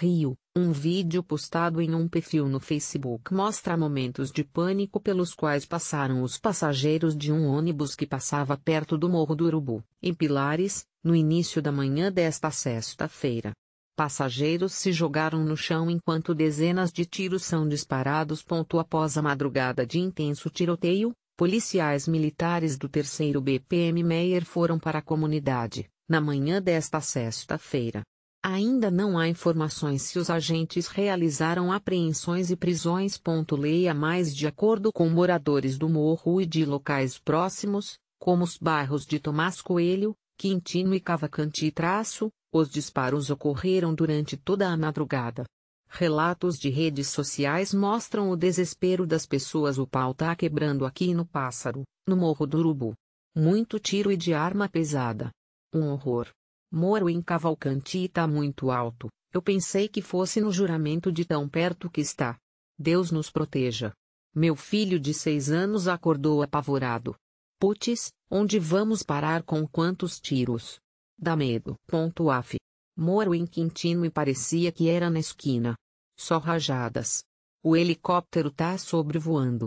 Rio, um vídeo postado em um perfil no Facebook mostra momentos de pânico pelos quais passaram os passageiros de um ônibus que passava perto do Morro do Urubu, em Pilares, no início da manhã desta sexta-feira. Passageiros se jogaram no chão enquanto dezenas de tiros são disparados. Após a madrugada de intenso tiroteio, policiais militares do 3 BPM Meyer foram para a comunidade, na manhã desta sexta-feira. Ainda não há informações se os agentes realizaram apreensões e prisões. Leia mais de acordo com moradores do morro e de locais próximos, como os bairros de Tomás Coelho, Quintino e Cavacanti traço, os disparos ocorreram durante toda a madrugada. Relatos de redes sociais mostram o desespero das pessoas. O pau tá quebrando aqui no Pássaro, no Morro do Urubu. Muito tiro e de arma pesada. Um horror. Moro em Cavalcanti está muito alto, eu pensei que fosse no juramento de tão perto que está. Deus nos proteja. Meu filho de seis anos acordou apavorado. Putz, onde vamos parar com quantos tiros? Dá medo. Ponto af. Moro em Quintino e parecia que era na esquina. Só rajadas. O helicóptero tá sobrevoando.